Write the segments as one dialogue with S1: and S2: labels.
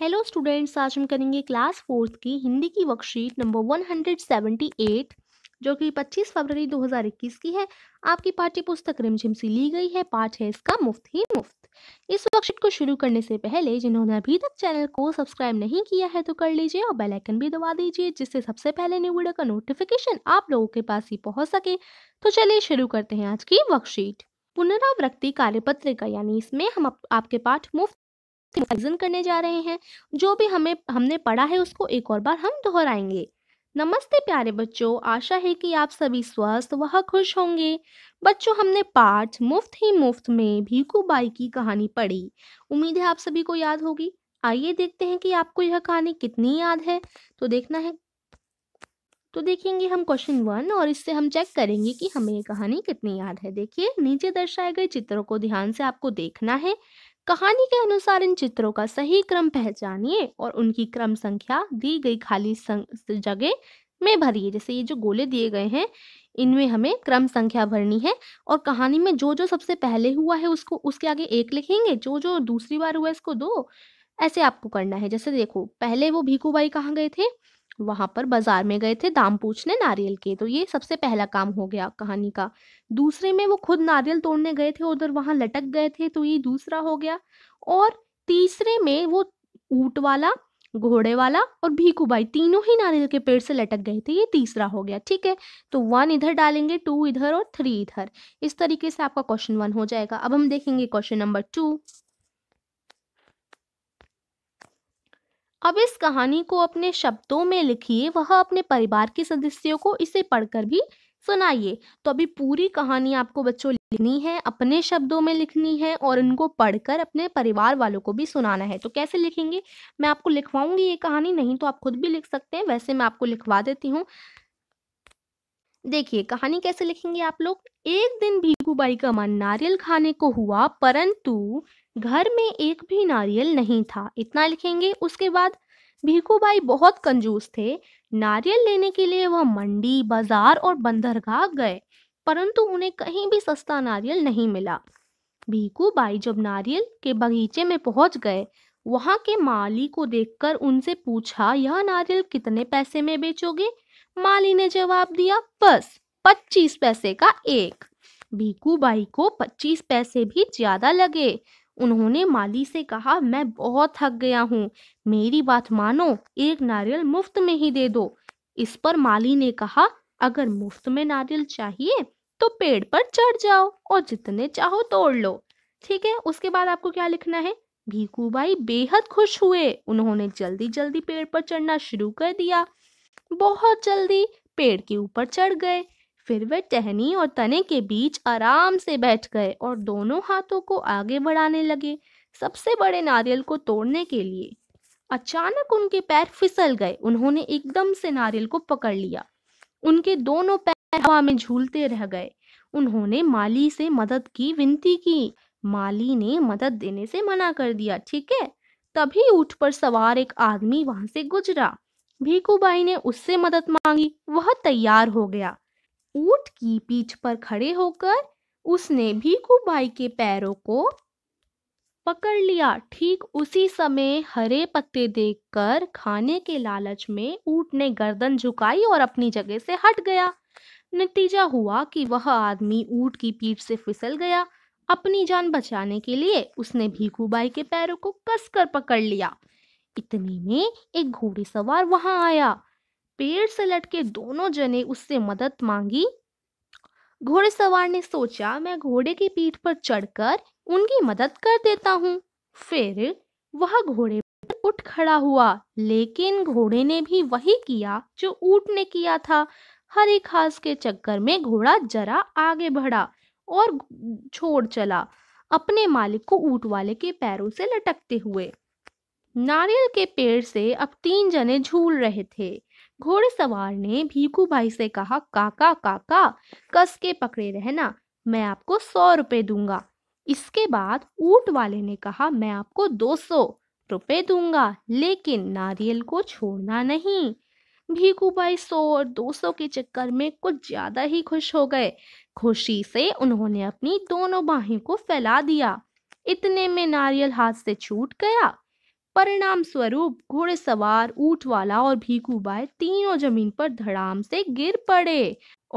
S1: hello students आज हम करेंगे क्लास फोर्थ की हिंदी की वर्कशीट नंबर 178 जो कि 25 फरवरी 2021 की है आपकी पाठ्य पुस्तक रिमझिम सी ली गई है पाठ है इसका मुफ्त ही मुफ्त इस वर्कशीट को शुरू करने से पहले जिन्होंने अभी तक चैनल को सब्सक्राइब नहीं किया है तो कर लीजिए और बेल आइकन भी दबा दीजिए जिससे सबसे पहले न्यू वीडियो का नोटिफिकेशन आप लोगों के पास ही पहुंच सके तो चलिए शुरू करते हैं आज की वर्कशीट पुनरावृत्ति कार्यपत्रिका यानी इसमें हम आपके पाठ मुफ्त रिविजन करने जा रहे हैं जो भी हमें हमने पढ़ा है उसको एक और बार हम दोहराएंगे नमस्ते प्यारे बच्चों आशा है कि आप सभी स्वस्थ वह खुश होंगे बच्चों हमने पाठ मुफ्त ही मुफ्त में भीकू बाई की कहानी पढ़ी उम्मीद है आप सभी को याद होगी आइए देखते हैं कि आपको यह कहानी कितनी याद है तो देखना है तो देखेंगे हम क्वेश्चन वन और इससे हम चेक करेंगे कि हमें यह कहानी कितनी याद है देखिए नीचे दर्शाए गए चित्रों को ध्यान से आपको देखना है कहानी के अनुसार इन चित्रों का सही क्रम पहचानिए और उनकी क्रम संख्या दी गई खाली जगह में भरिए जैसे ये जो गोले दिए गए हैं इनमें हमें क्रम संख्या भरनी है और कहानी में जो जो सबसे पहले हुआ है उसको उसके आगे एक लिखेंगे जो जो दूसरी बार हुआ है इसको दो ऐसे आपको करना है जैसे देखो पहले वो भीखू बाई कहाँ गए थे वहाँ पर बाजार में गए थे दाम पूछने नारियल के तो ये सबसे पहला काम हो गया कहानी का दूसरे में वो खुद नारियल तोड़ने गए थे उधर वहाँ लटक गए थे तो ये दूसरा हो गया और तीसरे में वो ऊट वाला घोड़े वाला और भीखू भाई तीनों ही नारियल के पेड़ से लटक गए थे ये तीसरा हो गया ठीक है तो वन इधर डालेंगे टू इधर और थ्री इधर इस तरीके से आपका क्वेश्चन वन हो जाएगा अब हम देखेंगे क्वेश्चन नंबर टू अब इस कहानी को अपने शब्दों में लिखिए वह अपने परिवार के सदस्यों को इसे पढ़कर भी सुनाइए तो अभी पूरी कहानी आपको बच्चों लिखनी है अपने शब्दों में लिखनी है और इनको पढ़कर अपने परिवार वालों को भी सुनाना है तो कैसे लिखेंगे मैं आपको लिखवाऊंगी ये कहानी नहीं तो आप खुद भी लिख सकते हैं वैसे मैं आपको लिखवा देती हूँ देखिए कहानी कैसे लिखेंगे आप लोग एक दिन बाई का मन नारियल खाने को हुआ परंतु घर में एक भी नारियल नहीं था इतना लिखेंगे उसके बाद भीखू भाई बहुत कंजूस थे नारियल लेने के लिए वह मंडी बाजार और बंदरगाह गए परंतु उन्हें कहीं भी सस्ता नारियल नहीं मिला भीखू बाई जब नारियल के बगीचे में पहुंच गए वहां के माली को देखकर उनसे पूछा यह नारियल कितने पैसे में बेचोगे माली ने जवाब दिया बस पच्चीस पैसे का एक भीखू को पच्चीस पैसे भी ज्यादा लगे उन्होंने माली से कहा मैं बहुत थक गया हूँ मेरी बात मानो एक नारियल मुफ्त में ही दे दो इस पर माली ने कहा अगर मुफ्त में नारियल चाहिए तो पेड़ पर चढ़ जाओ और जितने चाहो तोड़ लो ठीक है उसके बाद आपको क्या लिखना है भीकू भाई बेहद खुश हुए उन्होंने जल्दी जल्दी पेड़ पर चढ़ना शुरू कर दिया बहुत जल्दी पेड़ के ऊपर चढ़ गए फिर वे टहनी और तने के बीच आराम से बैठ गए और दोनों हाथों को आगे बढ़ाने लगे सबसे बड़े नारियल को तोड़ने के लिए अचानक उनके पैर फिसल गए उन्होंने एकदम से नारियल को पकड़ लिया उनके दोनों पैर हवा में झूलते रह गए उन्होंने माली से मदद की विनती की माली ने मदद देने से मना कर दिया ठीक है तभी उठ पर सवार एक आदमी वहां से गुजरा भीखूबाई ने उससे मदद मांगी वह तैयार हो गया ऊंट की पीठ पर खड़े होकर उसने बाई के पैरों को पकड़ लिया ठीक उसी समय हरे पत्ते देखकर खाने के लालच में ऊंट ने गर्दन झुकाई और अपनी जगह से हट गया नतीजा हुआ कि वह आदमी ऊट की पीठ से फिसल गया अपनी जान बचाने के लिए उसने बाई के पैरों को कसकर पकड़ लिया इतने में एक घोड़े सवार वहां आया पेड़ से लटके दोनों जने उससे मदद मांगी सवार ने सोचा मैं घोड़े की पीठ पर चढ़कर उनकी मदद कर देता हूँ फिर वह घोड़े पर उठ खड़ा हुआ लेकिन घोड़े ने भी वही किया जो ऊट ने किया था हरी खास के चक्कर में घोड़ा जरा आगे बढ़ा और छोड़ चला अपने मालिक को ऊट वाले के पैरों से लटकते हुए नारियल के पेड़ से अब तीन जने झूल रहे थे घोड़सवार ने भाई से कहा काका काका कस के पकड़े रहना मैं आपको सौ रुपए दूंगा इसके बाद ऊट वाले ने कहा मैं आपको दो सौ रुपये दूंगा लेकिन नारियल को छोड़ना नहीं भीखू भाई सौ और दो सौ के चक्कर में कुछ ज़्यादा ही खुश हो गए खुशी से उन्होंने अपनी दोनों बाहें को फैला दिया इतने में नारियल हाथ से छूट गया परिणाम स्वरूप घोड़सवार ऊट वाला और भीखू बाय तीनों जमीन पर धड़ाम से गिर पड़े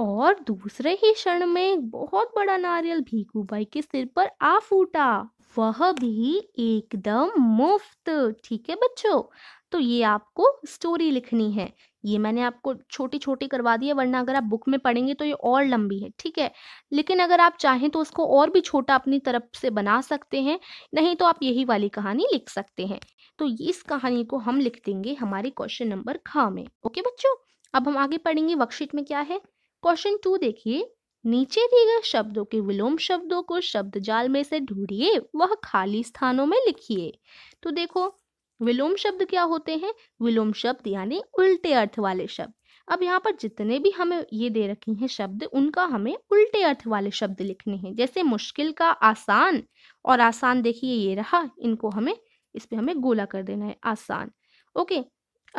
S1: और दूसरे ही क्षण में बहुत बड़ा नारियल भीखू बाई के सिर पर आ फूटा वह भी एकदम मुफ्त ठीक है बच्चों तो ये आपको स्टोरी लिखनी है ये मैंने आपको छोटी छोटी करवा दी है वरना अगर आप बुक में पढ़ेंगे तो ये और लंबी है ठीक है लेकिन अगर आप चाहें तो उसको और भी छोटा अपनी तरफ से बना सकते हैं नहीं तो आप यही वाली कहानी लिख सकते हैं तो इस कहानी को हम लिख देंगे हमारे क्वेश्चन नंबर ख में ओके बच्चों अब हम आगे पढ़ेंगे वर्कशीट में क्या है क्वेश्चन टू देखिए नीचे दिए गए शब्दों के विलोम शब्दों को शब्द जाल में से ढूंढिए वह खाली स्थानों में लिखिए तो देखो विलोम शब्द क्या होते हैं विलोम शब्द यानी उल्टे अर्थ वाले शब्द अब यहाँ पर जितने भी हमें ये दे रखे हैं शब्द उनका हमें उल्टे अर्थ वाले शब्द लिखने हैं जैसे मुश्किल का आसान और आसान देखिए ये रहा इनको हमें इस पर हमें गोला कर देना है आसान ओके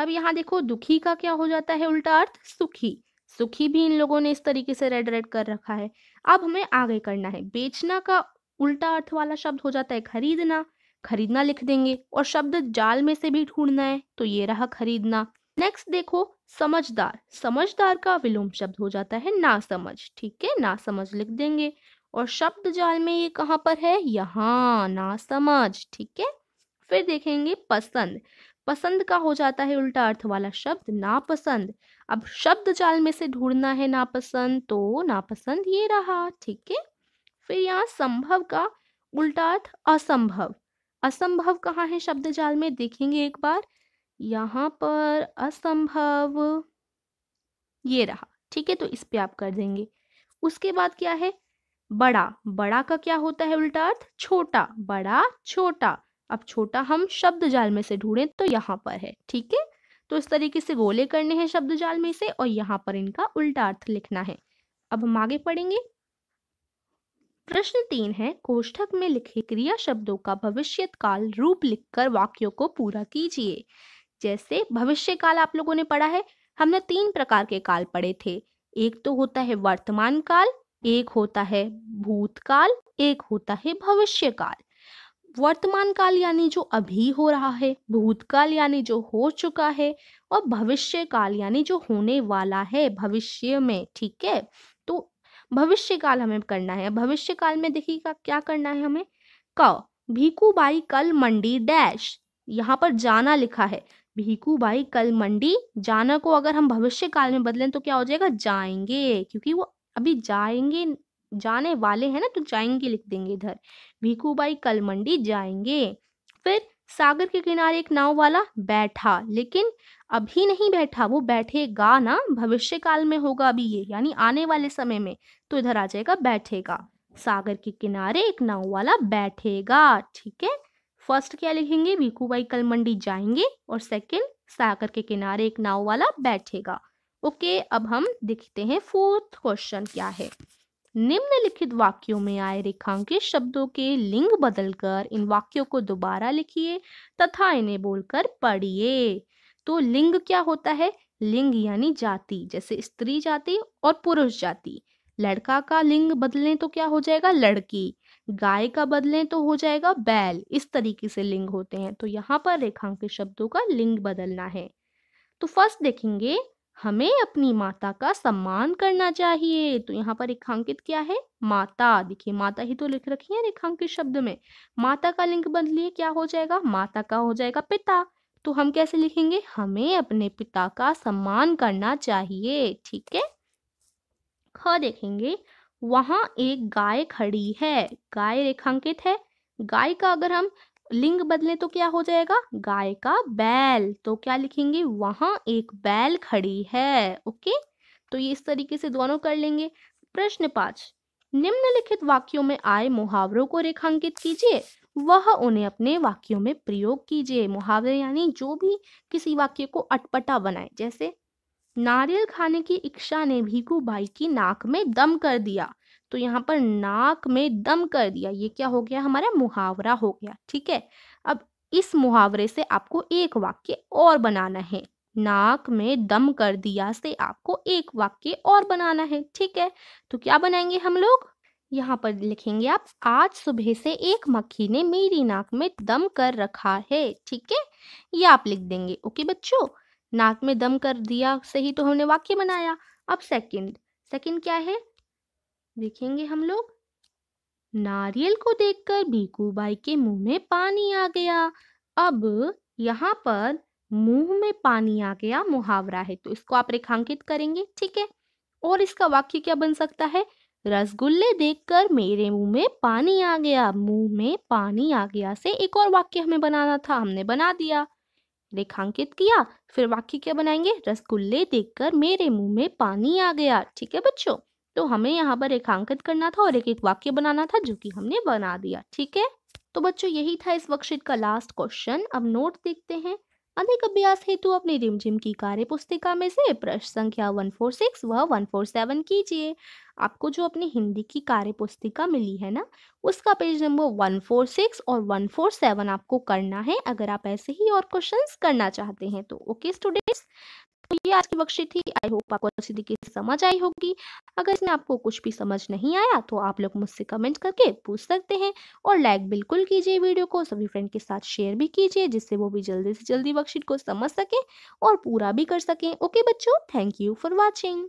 S1: अब यहाँ देखो दुखी का क्या हो जाता है उल्टा अर्थ सुखी सुखी भी इन लोगों ने इस तरीके से रेड रेड कर रखा है अब हमें आगे करना है बेचना का उल्टा अर्थ वाला शब्द हो जाता है खरीदना खरीदना लिख देंगे और शब्द जाल में से भी ढूंढना है तो ये रहा खरीदना नेक्स्ट देखो समझदार समझदार का विलोम शब्द हो जाता है ना समझ ठीक है ना समझ लिख देंगे और शब्द जाल में ये कहाँ पर है यहाँ ना समझ ठीक है फिर देखेंगे पसंद पसंद का हो जाता है उल्टा अर्थ वाला शब्द नापसंद अब शब्द जाल में से ढूंढना है नापसंद तो नापसंद ये रहा ठीक है फिर यहाँ संभव का उल्टा अर्थ असंभव असंभव कहाँ है शब्द जाल में देखेंगे एक बार यहाँ पर असंभव ये रहा ठीक है तो इस पे आप कर देंगे उसके बाद क्या है बड़ा बड़ा का क्या होता है उल्टा अर्थ छोटा बड़ा छोटा अब छोटा हम शब्द जाल में से ढूंढें तो यहाँ पर है ठीक है तो इस तरीके से गोले करने हैं शब्द जाल में से और यहाँ पर इनका उल्टा अर्थ लिखना है अब हम आगे पढ़ेंगे प्रश्न तीन है कोष्ठक में लिखे क्रिया शब्दों का भविष्य काल रूप लिखकर वाक्यों को पूरा कीजिए जैसे भविष्य काल आप लोगों ने पढ़ा है हमने तीन प्रकार के काल पढ़े थे एक तो होता है वर्तमान काल एक होता है भूतकाल एक होता है भविष्य काल वर्तमान काल यानी जो अभी हो रहा है भूतकाल यानी जो हो चुका है और भविष्य काल यानी जो होने वाला है भविष्य में ठीक है भविष्य काल हमें करना है भविष्य काल में देखिएगा क्या करना है हमें क बाई कल मंडी डैश यहाँ पर जाना लिखा है भीकूबाई कल मंडी जाना को अगर हम भविष्य काल में बदलें तो क्या हो जाएगा जाएंगे क्योंकि वो अभी जाएंगे जाने वाले हैं ना तो जाएंगे लिख देंगे इधर बाई कल मंडी जाएंगे फिर सागर के किनारे एक नाव वाला बैठा लेकिन अभी नहीं बैठा वो बैठेगा ना भविष्य काल में होगा अभी ये यानी आने वाले समय में तो इधर आ जाएगा बैठेगा सागर के किनारे एक नाव वाला बैठेगा ठीक है फर्स्ट क्या लिखेंगे भीकू भाई कल मंडी जाएंगे और सेकंड सागर के किनारे एक नाव वाला बैठेगा ओके अब हम देखते हैं फोर्थ क्वेश्चन क्या है निम्नलिखित वाक्यों में आए रेखांकित शब्दों के लिंग बदलकर इन वाक्यों को दोबारा लिखिए तथा इन्हें बोलकर पढ़िए तो लिंग क्या होता है लिंग यानी जाति जैसे स्त्री जाति और पुरुष जाति लड़का का लिंग बदलें तो क्या हो जाएगा लड़की गाय का बदलें तो हो जाएगा बैल इस तरीके से लिंग होते हैं तो यहाँ पर रेखांकित शब्दों का लिंग बदलना है तो फर्स्ट देखेंगे हमें अपनी माता का सम्मान करना चाहिए तो यहाँ पर रेखांकित क्या है माता देखिए माता ही तो लिख रखी है रेखांकित शब्द में माता का लिंग बदलिए क्या हो जाएगा माता का हो जाएगा पिता तो हम कैसे लिखेंगे हमें अपने पिता का सम्मान करना चाहिए ठीक है ख देखेंगे वहां एक गाय खड़ी है गाय रेखांकित है गाय का अगर हम लिंग बदले तो क्या हो जाएगा गाय का बैल तो क्या लिखेंगे वहां एक बैल खड़ी है ओके तो ये इस तरीके से दोनों कर लेंगे प्रश्न पांच निम्नलिखित वाक्यों में आए मुहावरों को रेखांकित कीजिए वह उन्हें अपने वाक्यों में प्रयोग कीजिए मुहावरे यानी जो भी किसी वाक्य को अटपटा बनाए जैसे नारियल खाने की इच्छा ने भीखू भाई की नाक में दम कर दिया तो यहाँ पर नाक में दम कर दिया ये क्या हो गया हमारा मुहावरा हो गया ठीक है अब इस मुहावरे से आपको एक वाक्य और बनाना है नाक में दम कर दिया से आपको एक वाक्य और बनाना है ठीक है तो क्या बनाएंगे हम लोग यहाँ पर लिखेंगे आप आज सुबह से एक मक्खी ने मेरी नाक में दम कर रखा है ठीक है ये आप लिख देंगे ओके बच्चों नाक में दम कर दिया सही तो हमने वाक्य बनाया अब सेकंड सेकंड क्या है देखेंगे हम लोग नारियल को देखकर बीकू बाई के मुंह में पानी आ गया अब यहाँ पर मुंह में पानी आ गया मुहावरा है तो इसको आप रेखांकित करेंगे ठीक है और इसका वाक्य क्या बन सकता है रसगुल्ले देखकर मेरे मुंह में पानी आ गया मुंह में पानी आ गया से एक और वाक्य हमें बनाना था हमने बना दिया रेखांकित किया फिर वाक्य क्या बनाएंगे रसगुल्ले देखकर मेरे मुंह में पानी आ गया ठीक है बच्चों तो हमें यहाँ पर रेखांकित करना था और एक एक वाक्य बनाना था जो कि हमने बना दिया ठीक है तो बच्चों यही था इस वर्कशीट का लास्ट क्वेश्चन अब नोट देखते हैं अधिक अभ्यास हेतु अपनी रिमझिम की कार्य पुस्तिका में से प्रश्न संख्या 146 व 147 कीजिए आपको जो अपनी हिंदी की कार्य पुस्तिका मिली है ना उसका पेज नंबर 146 और 147 आपको करना है अगर आप ऐसे ही और क्वेश्चंस करना चाहते हैं तो ओके स्टूडेंट्स तो ये आज की बख्शी थी आई होप आपको अच्छी तरीके से समझ आई होगी अगर इसमें आपको कुछ भी समझ नहीं आया तो आप लोग मुझसे कमेंट करके पूछ सकते हैं और लाइक बिल्कुल कीजिए वीडियो को सभी फ्रेंड के साथ शेयर भी कीजिए जिससे वो भी जल्दी से जल्दी बख्शीट को समझ सकें और पूरा भी कर सकें ओके बच्चों थैंक यू फॉर वॉचिंग